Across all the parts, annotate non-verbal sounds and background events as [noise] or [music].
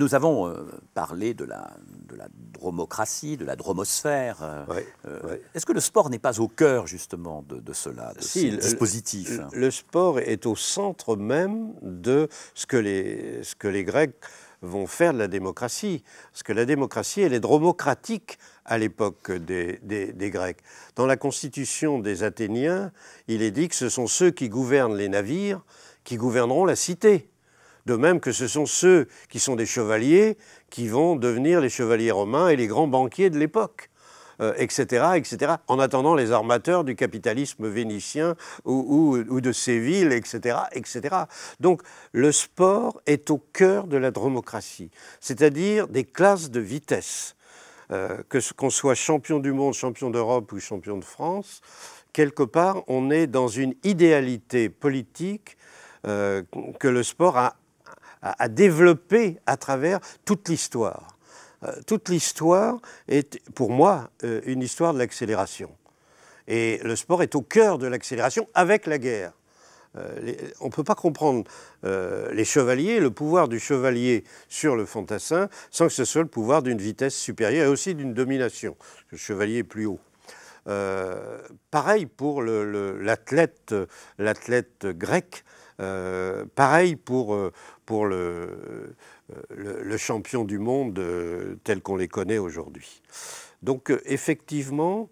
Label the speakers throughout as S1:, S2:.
S1: Nous avons euh, parlé de la, de la dromocratie, de la dromosphère. Euh, euh, est-ce que le sport n'est pas au cœur justement de, cela, de ce le, dispositif le, sport est au centre même de ce que les, ce que les Grecs vont faire de la démocratie, parce que la démocratie, elle est dromocratique à l'époque des, des, Grecs. Dans la constitution des Athéniens, il est dit que ce sont ceux qui gouvernent les navires qui gouverneront la cité. De même que ce sont ceux qui sont des chevaliers qui vont devenir les chevaliers romains et les grands banquiers de l'époque. etc., euh, etc., en attendant les armateurs du capitalisme vénitien ou, de Séville, etc., etc. Donc le sport est au cœur de la démocratie, c'est-à-dire des classes de vitesse. Euh, qu'on soit champion du monde, champion d'Europe ou champion de France, quelque part, on est dans une idéalité politique euh, que le sport a à, développer à travers toute l'histoire. Euh, toute l'histoire est, pour moi, euh, une histoire de l'accélération. Et le sport est au cœur de l'accélération avec la guerre. Euh, on ne peut pas comprendre les chevaliers, le pouvoir du chevalier sur le fantassin, sans que ce soit le pouvoir d'une vitesse supérieure et aussi d'une domination. Le chevalier est plus haut. Euh, pareil pour l'athlète grec. Euh, pareil pour, euh, pour le, champion du monde tel qu'on les connaît aujourd'hui. Donc effectivement,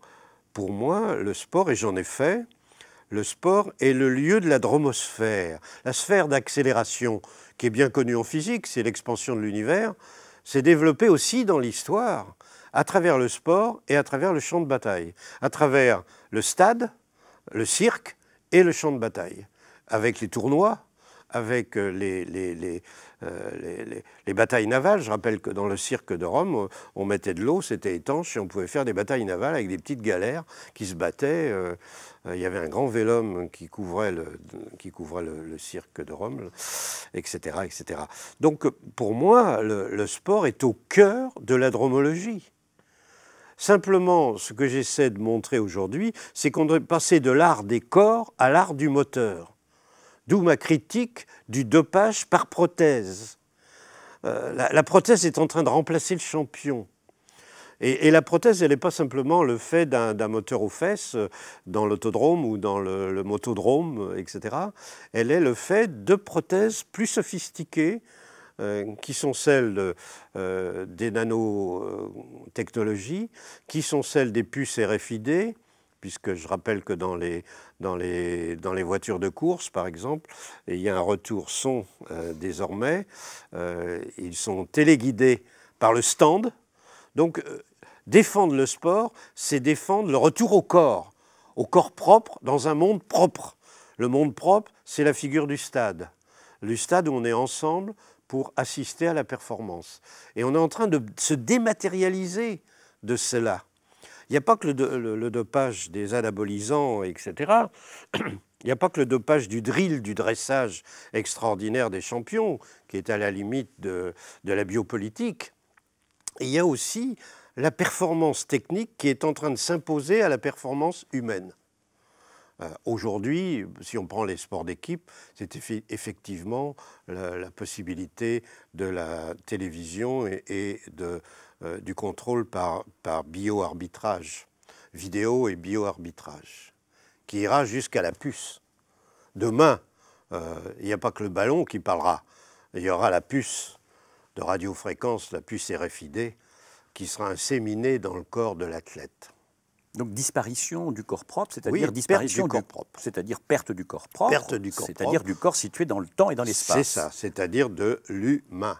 S1: pour moi, le sport, et j'en ai fait, le sport est le lieu de la dromosphère, la sphère d'accélération qui est bien connue en physique, c'est l'expansion de l'univers s'est développé aussi dans l'histoire, à travers le sport et à travers le champ de bataille, à travers le stade, le cirque et le champ de bataille, avec les tournois, avec euh, les, euh, les, les, les, batailles navales. Je rappelle que dans le cirque de Rome, on mettait de l'eau, c'était étanche, et on pouvait faire des batailles navales avec des petites galères qui se battaient. Euh, il y avait un grand vélum qui couvrait le, qui couvrait le, cirque de Rome, etc., etc. Donc pour moi, le, le sport est au cœur de la dromologie. Simplement, ce que j'essaie de montrer aujourd'hui, c'est qu'on doit passer de l'art des corps à l'art du moteur. D'où ma critique du dopage par prothèse. Euh, la, prothèse est en train de remplacer le champion. Et, la prothèse, elle n'est pas simplement le fait d'un moteur aux fesses euh, dans l'autodrome ou dans le, motodrome, euh, etc. Elle est le fait de prothèses plus sophistiquées, qui sont celles des nanotechnologies, qui sont celles des puces RFID, puisque je rappelle que dans les, dans dans les voitures de course, par exemple, il y a un retour son euh, désormais. Euh, ils sont téléguidés par le stand. Donc, euh, défendre le sport, c'est défendre le retour au corps, au corps propre, dans un monde propre. Le monde propre, c'est la figure du stade. Le stade où on est ensemble pour assister à la performance. Et on est en train de se dématérialiser de cela. Il n'y a pas que le, dopage des anabolisants, etc. [clears throat] Il n'y a pas que le dopage du drill, du dressage extraordinaire des champions, qui est à la limite de la biopolitique. Il y a aussi la performance technique qui est en train de s'imposer à la performance humaine. Euh, aujourd'hui, si on prend les sports d'équipe, c'est effectivement la, possibilité de la télévision et, euh, du contrôle par, bio-arbitrage, vidéo et bio-arbitrage, qui ira jusqu'à la puce. Demain, euh, il n'y a pas que le ballon qui parlera, il y aura la puce de radiofréquence, la puce RFID, qui sera inséminée dans le corps de l'athlète. Donc disparition du corps propre, c'est-à-dire disparition du corps propre. C'est-à-dire perte du corps propre. Perte du corps C'est-à-dire du corps situé dans le temps et dans l'espace. C'est ça, c'est-à-dire de l'humain,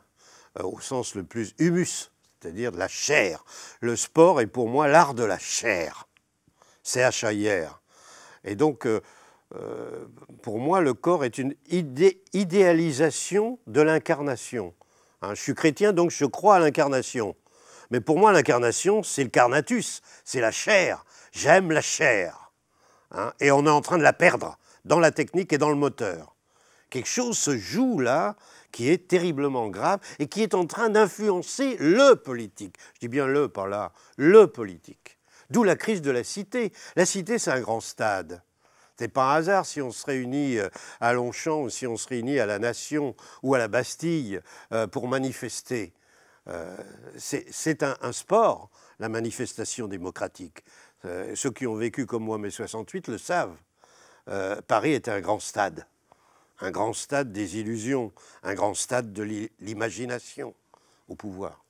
S1: euh, au sens le plus humus, c'est-à-dire de la chair. Le sport est pour moi l'art de la chair. C'est hier Et donc, euh, euh, pour moi, le corps est une idéalisation de l'incarnation. Hein, je suis chrétien, donc je crois à l'incarnation. Mais pour moi, l'incarnation, c'est le carnatus, c'est la chair, J'aime la chair. Hein, et on est en train de la perdre dans la technique et dans le moteur. Quelque chose se joue là qui est terriblement grave et qui est en train d'influencer le politique. Je dis bien le par là, le politique. D'où la crise de la cité. La cité, c'est un grand stade. n'est pas un hasard si on se réunit euh, à Longchamp ou si on se réunit à la Nation ou à la Bastille euh, pour manifester. Euh, c'est un sport, la manifestation démocratique. Euh, ceux qui ont vécu comme moi mai 68 le savent. Euh, Paris est un grand stade, un grand stade des illusions, un grand stade de l'imagination au pouvoir.